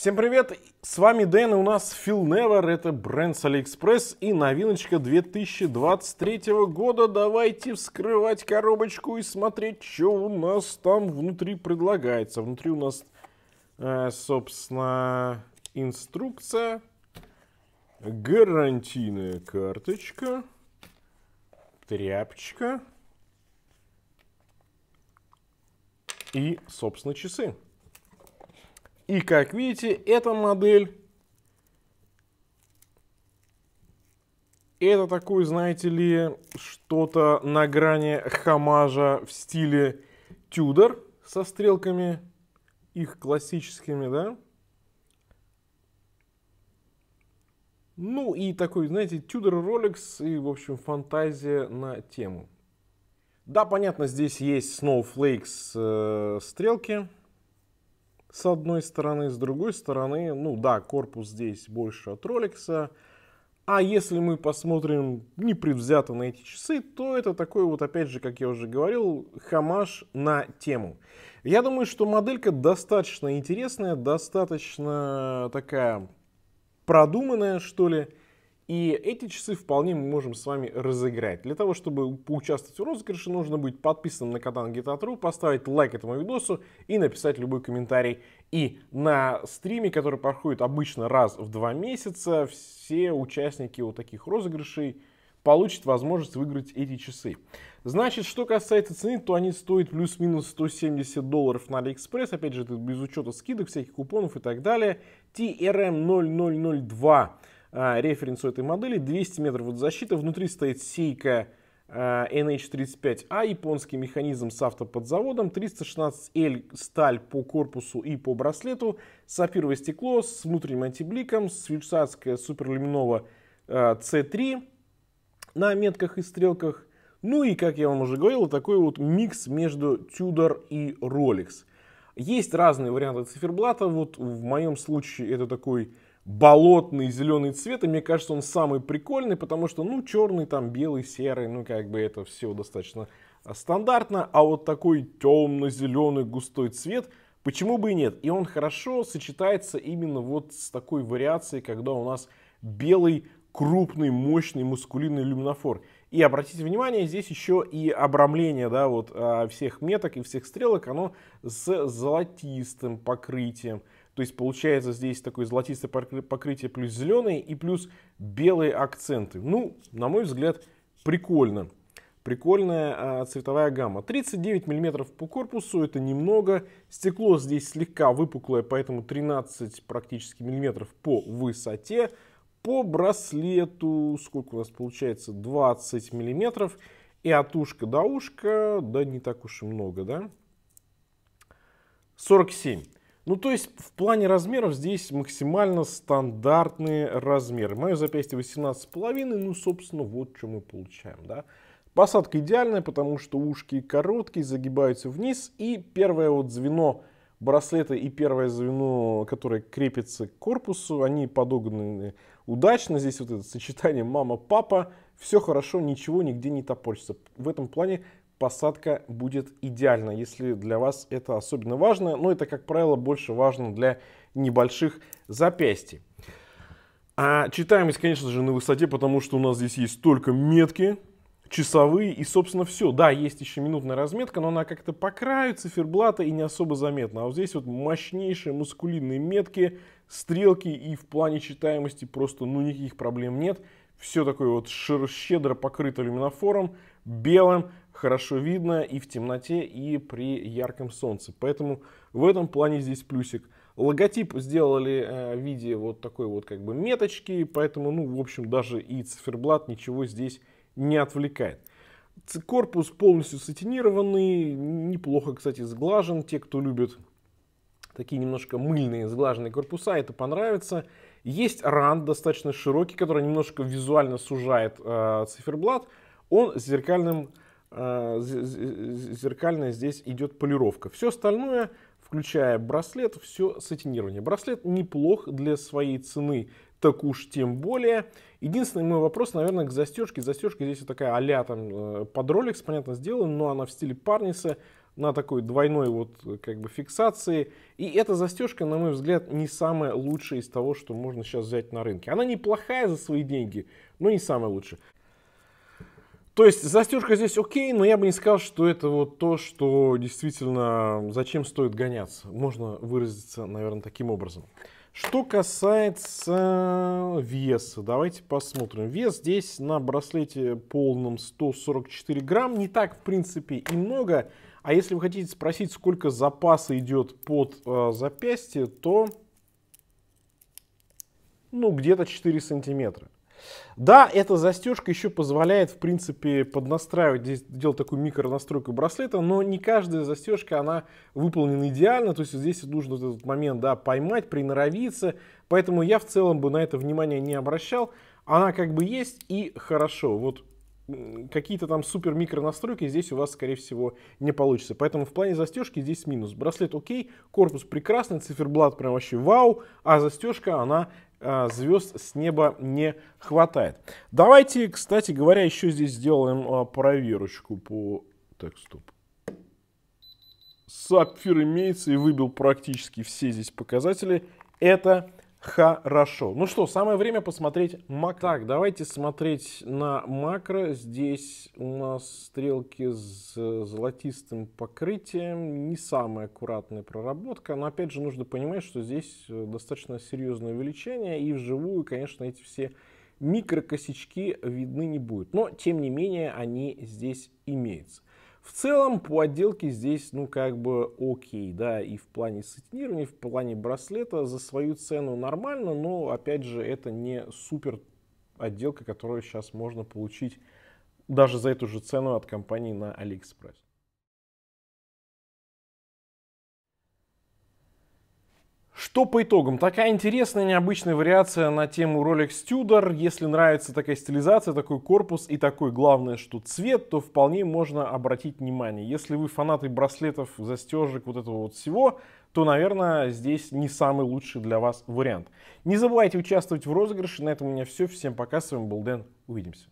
Всем привет, с вами Дэн и у нас Фил Невер, это бренд с Алиэкспресс и новиночка 2023 года. Давайте вскрывать коробочку и смотреть, что у нас там внутри предлагается. Внутри у нас, э, собственно, инструкция, гарантийная карточка, тряпочка и, собственно, часы. И как видите, эта модель, это такой, знаете ли, что-то на грани хамажа в стиле Тюдор со стрелками, их классическими, да? Ну и такой, знаете, Тюдор Rolex и, в общем, фантазия на тему. Да, понятно, здесь есть Snowflakes э, стрелки с одной стороны, с другой стороны, ну да, корпус здесь больше от Rolex, а если мы посмотрим непредвзято на эти часы, то это такой вот, опять же, как я уже говорил, хамаш на тему. Я думаю, что моделька достаточно интересная, достаточно такая продуманная, что ли. И эти часы вполне мы можем с вами разыграть. Для того, чтобы поучаствовать в розыгрыше, нужно будет подписанным на канал Гитатру, поставить лайк этому видосу и написать любой комментарий. И на стриме, который проходит обычно раз в два месяца, все участники вот таких розыгрышей получат возможность выиграть эти часы. Значит, что касается цены, то они стоят плюс-минус 170 долларов на Алиэкспресс. Опять же, это без учета скидок, всяких купонов и так далее. TRM 0002 а, референс у этой модели 200 метров от защиты. Внутри стоит сейка NH35A, а, а, японский механизм с автоподзаводом, 316L сталь по корпусу и по браслету, сапфировое стекло с внутренним антибликом, швейцарское суперлюминово C3 на метках и стрелках. Ну и, как я вам уже говорил, такой вот микс между Tudor и Rolex. Есть разные варианты циферблата, вот в моем случае это такой болотный зеленый цвет, и мне кажется, он самый прикольный, потому что, ну, черный, там, белый, серый, ну, как бы это все достаточно а, стандартно, а вот такой темно-зеленый густой цвет, почему бы и нет? И он хорошо сочетается именно вот с такой вариацией, когда у нас белый, крупный, мощный, мускулинный люминофор. И обратите внимание, здесь еще и обрамление да, вот, а, всех меток и всех стрелок, оно с золотистым покрытием. То есть получается здесь такое золотистое покрытие плюс зеленые и плюс белые акценты. Ну, на мой взгляд, прикольно. Прикольная а, цветовая гамма. 39 мм по корпусу, это немного. Стекло здесь слегка выпуклое, поэтому 13 практически миллиметров по высоте. По браслету, сколько у нас получается, 20 миллиметров. И от ушка до ушка, да не так уж и много, да? 47 ну, то есть в плане размеров здесь максимально стандартные размеры. Мое запястье 18,5, ну, собственно, вот что мы получаем, да. Посадка идеальная, потому что ушки короткие, загибаются вниз. И первое вот звено браслета и первое звено, которое крепится к корпусу, они подогнаны удачно. Здесь вот это сочетание мама-папа. Все хорошо, ничего нигде не топорщится. В этом плане посадка будет идеальна, если для вас это особенно важно. Но это, как правило, больше важно для небольших запястий. А читаемость, конечно же, на высоте, потому что у нас здесь есть только метки, часовые и, собственно, все. Да, есть еще минутная разметка, но она как-то по краю циферблата и не особо заметна. А вот здесь вот мощнейшие мускулинные метки, стрелки и в плане читаемости просто, ну, никаких проблем нет. Все такое вот щедро покрыто люминофором, белым, хорошо видно и в темноте, и при ярком солнце. Поэтому в этом плане здесь плюсик. Логотип сделали э, в виде вот такой вот как бы меточки, поэтому, ну, в общем, даже и циферблат ничего здесь не отвлекает. Корпус полностью сатинированный, неплохо, кстати, сглажен. Те, кто любит такие немножко мыльные сглаженные корпуса, это понравится. Есть ран достаточно широкий, который немножко визуально сужает э, циферблат. Он с зеркальным а, зеркальная здесь идет полировка. Все остальное, включая браслет, все сатинирование. Браслет неплох для своей цены, так уж тем более. Единственный мой вопрос, наверное, к застежке. Застежка здесь вот такая а там э, под роликс, понятно, сделана, но она в стиле парниса на такой двойной вот как бы фиксации. И эта застежка, на мой взгляд, не самая лучшая из того, что можно сейчас взять на рынке. Она неплохая за свои деньги, но не самая лучшая. То есть застежка здесь окей, но я бы не сказал, что это вот то, что действительно зачем стоит гоняться. Можно выразиться, наверное, таким образом. Что касается веса, давайте посмотрим. Вес здесь на браслете полном 144 грамм, не так, в принципе, и много. А если вы хотите спросить, сколько запаса идет под э, запястье, то ну где-то 4 сантиметра. Да, эта застежка еще позволяет, в принципе, поднастраивать, здесь делать такую микронастройку браслета, но не каждая застежка, она выполнена идеально, то есть здесь нужно вот этот момент, да, поймать, приноровиться, поэтому я в целом бы на это внимание не обращал, она как бы есть и хорошо, вот какие-то там супер микро настройки здесь у вас, скорее всего, не получится. Поэтому в плане застежки здесь минус. Браслет окей, корпус прекрасный, циферблат прям вообще вау, а застежка, она а, звезд с неба не хватает. Давайте, кстати говоря, еще здесь сделаем а, проверочку по... Так, стоп. Сапфир имеется и выбил практически все здесь показатели. Это Хорошо. Ну что, самое время посмотреть макро. Так, давайте смотреть на макро. Здесь у нас стрелки с золотистым покрытием. Не самая аккуратная проработка. Но опять же нужно понимать, что здесь э, достаточно серьезное увеличение. И вживую, конечно, эти все микрокосячки видны не будет. Но, тем не менее, они здесь имеются. В целом по отделке здесь ну как бы окей, да, и в плане сетинирования, в плане браслета за свою цену нормально, но опять же это не супер отделка, которую сейчас можно получить даже за эту же цену от компании на Алиэкспресс. Что по итогам? Такая интересная, необычная вариация на тему Rolex Tudor. Если нравится такая стилизация, такой корпус и такой, главное, что цвет, то вполне можно обратить внимание. Если вы фанаты браслетов, застежек, вот этого вот всего, то, наверное, здесь не самый лучший для вас вариант. Не забывайте участвовать в розыгрыше. На этом у меня все. Всем пока. С вами был Дэн. Увидимся.